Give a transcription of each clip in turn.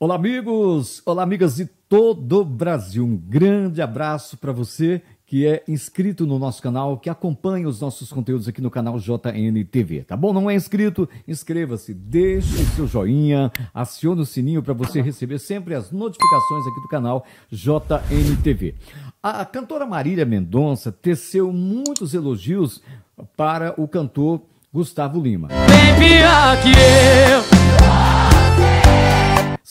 Olá, amigos! Olá, amigas de todo o Brasil. Um grande abraço para você que é inscrito no nosso canal, que acompanha os nossos conteúdos aqui no canal JNTV, tá bom? Não é inscrito? Inscreva-se, deixe o seu joinha, acione o sininho para você receber sempre as notificações aqui do canal JNTV. A cantora Marília Mendonça teceu muitos elogios para o cantor Gustavo Lima. Bem pior que eu.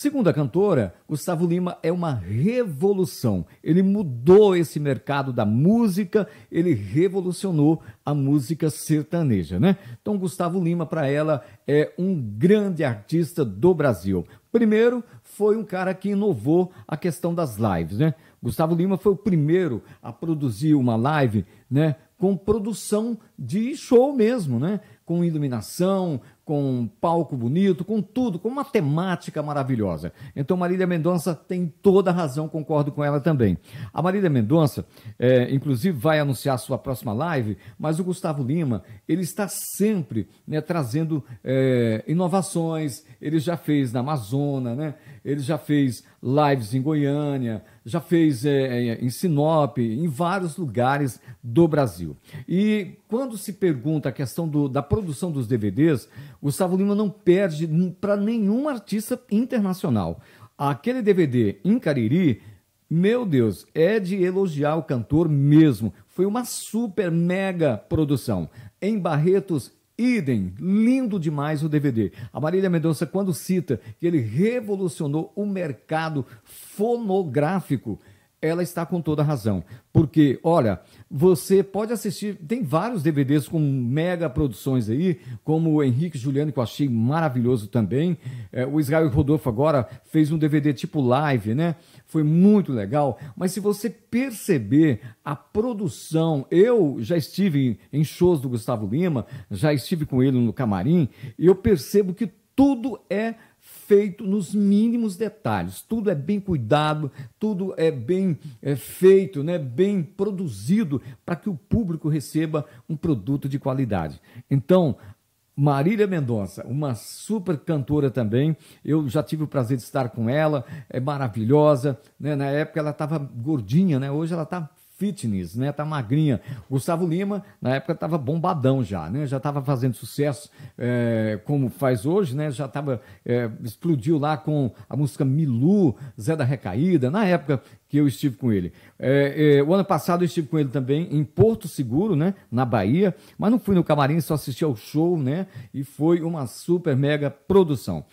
Segundo a cantora, Gustavo Lima é uma revolução. Ele mudou esse mercado da música, ele revolucionou a música sertaneja, né? Então, Gustavo Lima, para ela, é um grande artista do Brasil. Primeiro, foi um cara que inovou a questão das lives, né? Gustavo Lima foi o primeiro a produzir uma live, né? Com produção de show mesmo, né? Com iluminação, com um palco bonito, com tudo, com uma temática maravilhosa. Então Marília Mendonça tem toda a razão, concordo com ela também. A Marília Mendonça, é, inclusive, vai anunciar sua próxima live, mas o Gustavo Lima, ele está sempre né, trazendo é, inovações, ele já fez na Amazônia, né? ele já fez lives em Goiânia, já fez é, é, em Sinop, em vários lugares do Brasil. E quando se pergunta a questão do, da produção dos DVDs, Gustavo Lima não perde para nenhum artista internacional. Aquele DVD em Cariri, meu Deus, é de elogiar o cantor mesmo. Foi uma super mega produção. Em Barretos Idem, lindo demais o DVD. A Marília Mendonça, quando cita que ele revolucionou o mercado fonográfico, ela está com toda razão. Porque, olha, você pode assistir, tem vários DVDs com mega produções aí, como o Henrique Juliano, que eu achei maravilhoso também. É, o Israel Rodolfo agora fez um DVD tipo live, né? Foi muito legal. Mas se você perceber a produção, eu já estive em shows do Gustavo Lima, já estive com ele no camarim, e eu percebo que tudo é feito nos mínimos detalhes. Tudo é bem cuidado, tudo é bem é, feito, né? bem produzido para que o público receba um produto de qualidade. Então, Marília Mendonça, uma super cantora também. Eu já tive o prazer de estar com ela, é maravilhosa. Né? Na época ela estava gordinha, né? hoje ela está fitness, né? Tá magrinha. Gustavo Lima, na época, tava bombadão já, né? Já tava fazendo sucesso é, como faz hoje, né? Já tava. É, explodiu lá com a música Milu, Zé da Recaída. Na época, que eu estive com ele. É, é, o ano passado eu estive com ele também em Porto Seguro, né, na Bahia, mas não fui no camarim, só assisti ao show, né, e foi uma super mega produção.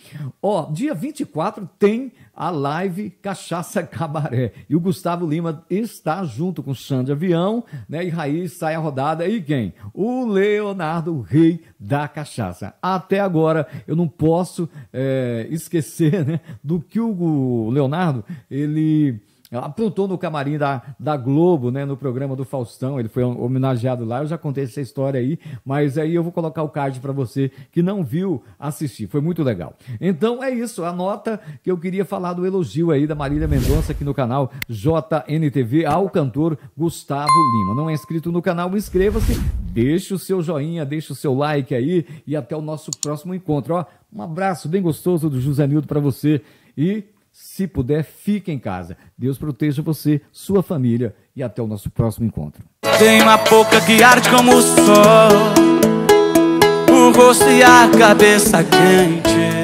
Ó, dia 24 tem a live Cachaça Cabaré, e o Gustavo Lima está junto com o Xande Avião, né, e Raiz sai a rodada, e quem? O Leonardo, o rei da cachaça. Até agora eu não posso é, esquecer, né, do que o Leonardo, ele é aprontou no camarim da, da Globo, né, no programa do Faustão, ele foi homenageado lá, eu já contei essa história aí, mas aí eu vou colocar o card para você que não viu assistir, foi muito legal. Então é isso, a nota que eu queria falar do elogio aí da Marília Mendonça aqui no canal JNTV ao cantor Gustavo Lima. Não é inscrito no canal, inscreva-se, deixe o seu joinha, deixe o seu like aí e até o nosso próximo encontro. Ó, um abraço bem gostoso do José Nildo para você e se puder, fique em casa. Deus proteja você, sua família e até o nosso próximo encontro. Tem uma boca que arde como o sol, o rosto e a cabeça quente.